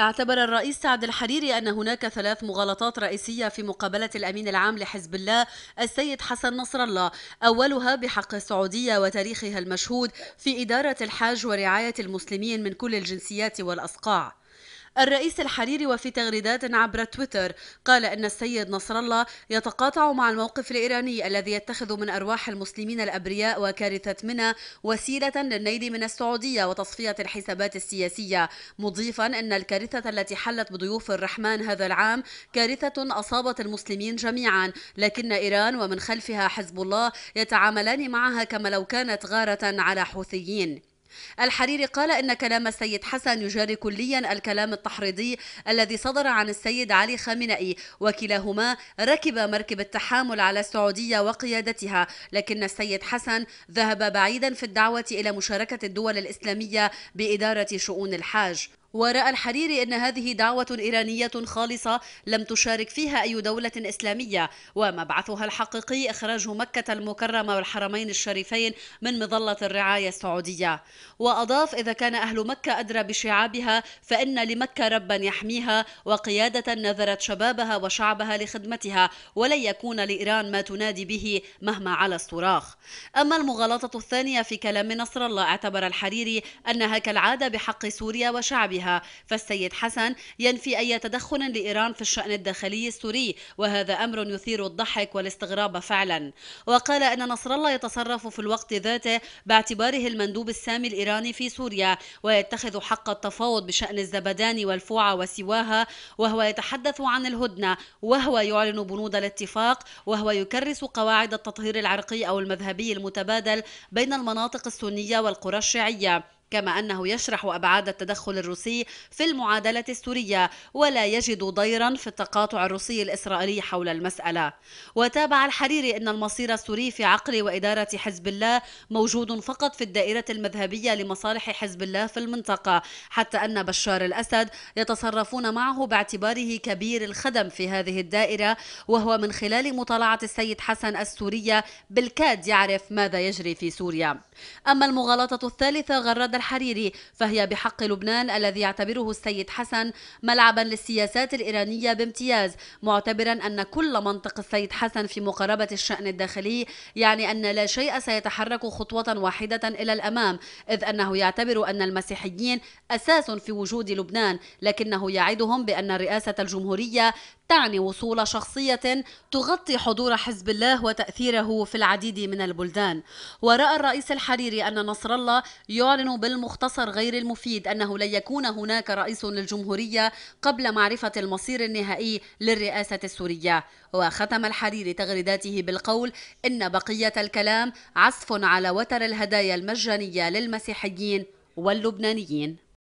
اعتبر الرئيس سعد الحريري أن هناك ثلاث مغالطات رئيسية في مقابلة الأمين العام لحزب الله السيد حسن نصر الله أولها بحق السعودية وتاريخها المشهود في إدارة الحاج ورعاية المسلمين من كل الجنسيات والأصقاع الرئيس الحريري وفي تغريدات عبر تويتر قال أن السيد نصر الله يتقاطع مع الموقف الإيراني الذي يتخذ من أرواح المسلمين الأبرياء وكارثة منى وسيلة للنيل من السعودية وتصفية الحسابات السياسية مضيفا أن الكارثة التي حلت بضيوف الرحمن هذا العام كارثة أصابت المسلمين جميعا لكن إيران ومن خلفها حزب الله يتعاملان معها كما لو كانت غارة على حوثيين الحريري قال إن كلام السيد حسن يجاري كليا الكلام التحريضي الذي صدر عن السيد علي خامنئي وكلاهما ركب مركب التحامل على السعودية وقيادتها لكن السيد حسن ذهب بعيدا في الدعوة إلى مشاركة الدول الإسلامية بإدارة شؤون الحاج ورأى الحريري أن هذه دعوة إيرانية خالصة لم تشارك فيها أي دولة إسلامية ومبعثها الحقيقي إخراج مكة المكرمة والحرمين الشريفين من مظلة الرعاية السعودية وأضاف إذا كان أهل مكة أدرى بشعابها فإن لمكة ربا يحميها وقيادة نذرت شبابها وشعبها لخدمتها ولن يكون لإيران ما تنادي به مهما على الصراخ أما المغالطة الثانية في كلام نصر الله اعتبر الحريري أنها كالعادة بحق سوريا وشعبها بها فالسيد حسن ينفي أي تدخل لإيران في الشأن الداخلي السوري وهذا أمر يثير الضحك والاستغراب فعلا وقال أن نصر الله يتصرف في الوقت ذاته باعتباره المندوب السامي الإيراني في سوريا ويتخذ حق التفاوض بشأن الزبدان والفوعة وسواها وهو يتحدث عن الهدنة وهو يعلن بنود الاتفاق وهو يكرس قواعد التطهير العرقي أو المذهبي المتبادل بين المناطق السنية والقرى الشيعية كما أنه يشرح أبعاد التدخل الروسي في المعادلة السورية ولا يجد ضيرا في التقاطع الروسي الإسرائيلي حول المسألة وتابع الحريري أن المصير السوري في عقل وإدارة حزب الله موجود فقط في الدائرة المذهبية لمصالح حزب الله في المنطقة حتى أن بشار الأسد يتصرفون معه باعتباره كبير الخدم في هذه الدائرة وهو من خلال مطالعة السيد حسن السورية بالكاد يعرف ماذا يجري في سوريا أما المغالطة الثالثة غرد الحريري فهي بحق لبنان الذي يعتبره السيد حسن ملعبا للسياسات الإيرانية بامتياز معتبرا أن كل منطق السيد حسن في مقاربة الشأن الداخلي يعني أن لا شيء سيتحرك خطوة واحدة إلى الأمام إذ أنه يعتبر أن المسيحيين أساس في وجود لبنان لكنه يعدهم بأن رئاسة الجمهورية تعني وصول شخصية تغطي حضور حزب الله وتأثيره في العديد من البلدان ورأى الرئيس الحريري أن نصر الله يعلن بال بالمختصر غير المفيد أنه لن يكون هناك رئيس للجمهورية قبل معرفة المصير النهائي للرئاسة السورية وختم الحرير تغريداته بالقول إن بقية الكلام عصف على وتر الهدايا المجانية للمسيحيين واللبنانيين